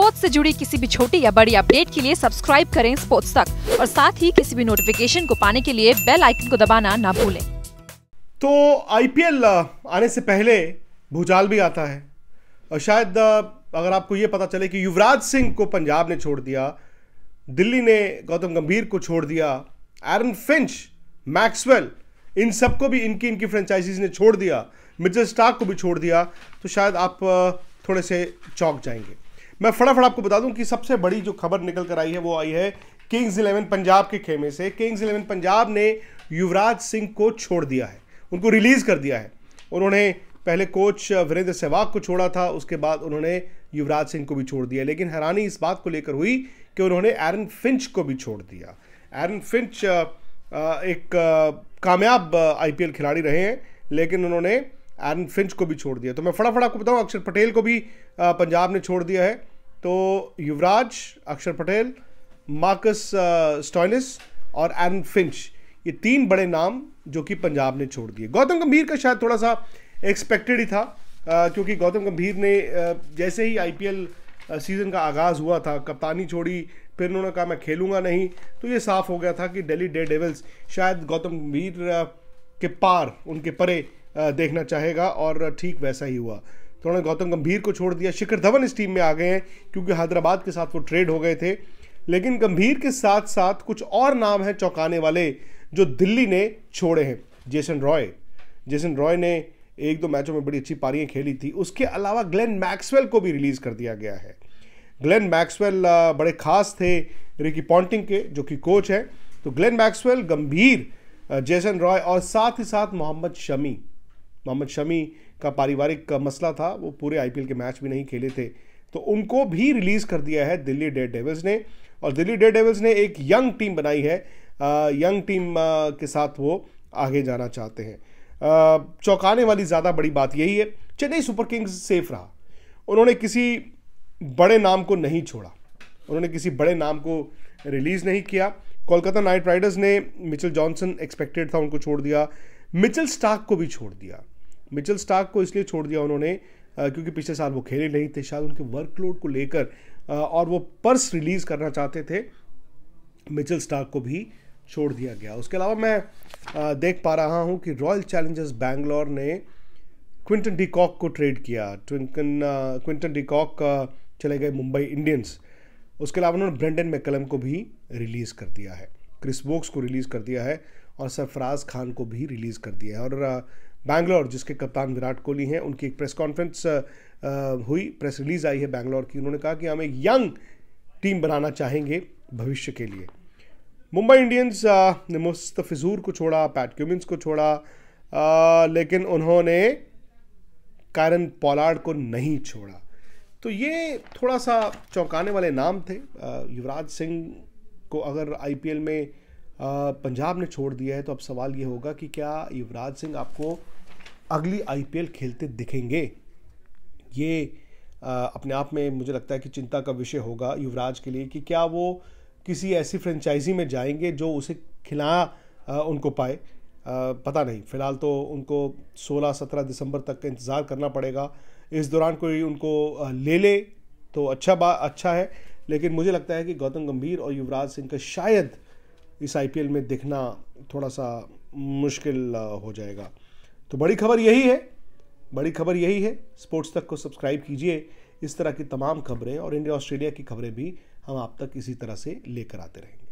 sports से जुड़ी किसी भी छोटी या बड़ी अपडेट के लिए सब्सक्राइब करें स्पोर्ट्स तक और साथ ही किसी भी नोटिफिकेशन को पाने के लिए बेल आइकन को दबाना ना भूलें तो आईपीएल आने से पहले भूचाल भी आता है और शायद अगर आपको ये पता चले कि युवराज सिंह को पंजाब ने छोड़ दिया दिल्ली ने गौतम गंभीर को छोड़ दिया एरन फिंच मैक्सवेल इन सबको भी इनकी इनकी फ्रेंचाइजीज ने छोड़ दिया मिचल स्टार्क को भी छोड़ दिया तो शायद आप थोड़े से चौक जाएंगे मैं फटाफट आपको बता दूं कि सबसे बड़ी जो खबर निकल कर आई है वो आई है किंग्स इलेवन पंजाब के खेमे से किंग्स इलेवन पंजाब ने युवराज सिंह को छोड़ दिया है उनको रिलीज़ कर दिया है उन्होंने पहले कोच वीरेंद्र सहवाग को छोड़ा था उसके बाद उन्होंने युवराज सिंह को भी छोड़ दिया लेकिन हैरानी इस बात को लेकर हुई कि उन्होंने एरन फिंच को भी छोड़ दिया एरन फिंच एक कामयाब आईपीएल खिलाड़ी रहे हैं लेकिन उन्होंने एरन फिंच को भी छोड़ दिया तो मैं फटाफट आपको बताऊं अक्षर पटेल को भी पंजाब ने छोड़ दिया है तो युवराज अक्षर पटेल मार्कस स्टॉइनिस और एन फिंच ये तीन बड़े नाम जो कि पंजाब ने छोड़ दिए गौतम गंभीर का शायद थोड़ा सा एक्सपेक्टेड ही था आ, क्योंकि गौतम गंभीर ने जैसे ही आईपीएल सीज़न का आगाज़ हुआ था कप्तानी छोड़ी फिर उन्होंने कहा मैं खेलूंगा नहीं तो ये साफ हो गया था कि डेली डे डेवल्स शायद गौतम गंभीर के पार उनके परे देखना चाहेगा और ठीक वैसा ही हुआ तो उन्होंने गौतम गंभीर को छोड़ दिया शिखर धवन इस टीम में आ गए हैं क्योंकि हैदराबाद के साथ वो ट्रेड हो गए थे लेकिन गंभीर के साथ साथ कुछ और नाम हैं चौंकाने वाले जो दिल्ली ने छोड़े हैं जेसन रॉय जेसन रॉय ने एक दो मैचों में बड़ी अच्छी पारियाँ खेली थी उसके अलावा ग्लेन मैक्सवेल को भी रिलीज़ कर दिया गया है ग्लेन मैक्सवेल बड़े खास थे रिकी पॉन्टिंग के जो कि कोच हैं तो Glenn Maxwell Gambhir Jason Roy और साथ ही साथ मोहम्मद शमी मोहम्मद शमी का पारिवारिक मसला था वो पूरे आईपीएल के मैच भी नहीं खेले थे तो उनको भी रिलीज़ कर दिया है दिल्ली डेड डेविल्स ने और दिल्ली डेड डेविल्स ने एक यंग टीम बनाई है यंग टीम के साथ वो आगे जाना चाहते हैं चौंकाने वाली ज़्यादा बड़ी बात यही है चेन्नई सुपर किंग्स सेफ रहा उन्होंने किसी बड़े नाम को नहीं छोड़ा उन्होंने किसी बड़े नाम को रिलीज़ नहीं किया कोलकाता नाइट राइडर्स ने मिचल जॉनसन एक्सपेक्टेड था उनको छोड़ दिया मिचल स्टार्क को भी छोड़ दिया मिचल स्टार्क को इसलिए छोड़ दिया उन्होंने क्योंकि पिछले साल वो खेले नहीं थे शायद उनके वर्कलोड को लेकर और वो पर्स रिलीज़ करना चाहते थे मिचल स्टार्क को भी छोड़ दिया गया उसके अलावा मैं देख पा रहा हूँ कि रॉयल चैलेंजर्स बैंगलोर ने क्विंटन डिकॉक को ट्रेड किया ट्विंकन क्विंटन डिकॉक चले गए मुंबई इंडियंस उसके अलावा उन्होंने ब्रेंडन मैकलम को भी रिलीज़ कर दिया है क्रिस वोक्स को रिलीज़ कर दिया है और सरफराज खान को भी रिलीज़ कर दिया है और बैंगलोर जिसके कप्तान विराट कोहली हैं उनकी एक प्रेस कॉन्फ्रेंस हुई प्रेस रिलीज़ आई है बैंगलोर की उन्होंने कहा कि हम एक यंग टीम बनाना चाहेंगे भविष्य के लिए मुंबई इंडियंस ने मुस्तफिजूर को छोड़ा पैट क्यूमिंस को छोड़ा आ, लेकिन उन्होंने कारन पॉलार्ड को नहीं छोड़ा तो ये थोड़ा सा चौंकाने वाले नाम थे युवराज सिंह को अगर आईपीएल में पंजाब ने छोड़ दिया है तो अब सवाल ये होगा कि क्या युवराज सिंह आपको अगली आईपीएल खेलते दिखेंगे ये अपने आप में मुझे लगता है कि चिंता का विषय होगा युवराज के लिए कि क्या वो किसी ऐसी फ्रेंचाइजी में जाएंगे जो उसे खिला उनको पाए पता नहीं फ़िलहाल तो उनको 16-17 दिसंबर तक का इंतज़ार करना पड़ेगा इस दौरान कोई उनको ले ले तो अच्छा बा अच्छा है लेकिन मुझे लगता है कि गौतम गंभीर और युवराज सिंह का शायद इस आई में दिखना थोड़ा सा मुश्किल हो जाएगा तो बड़ी खबर यही है बड़ी खबर यही है स्पोर्ट्स तक को सब्सक्राइब कीजिए इस तरह की तमाम खबरें और इंडिया ऑस्ट्रेलिया की खबरें भी हम आप तक इसी तरह से लेकर आते रहेंगे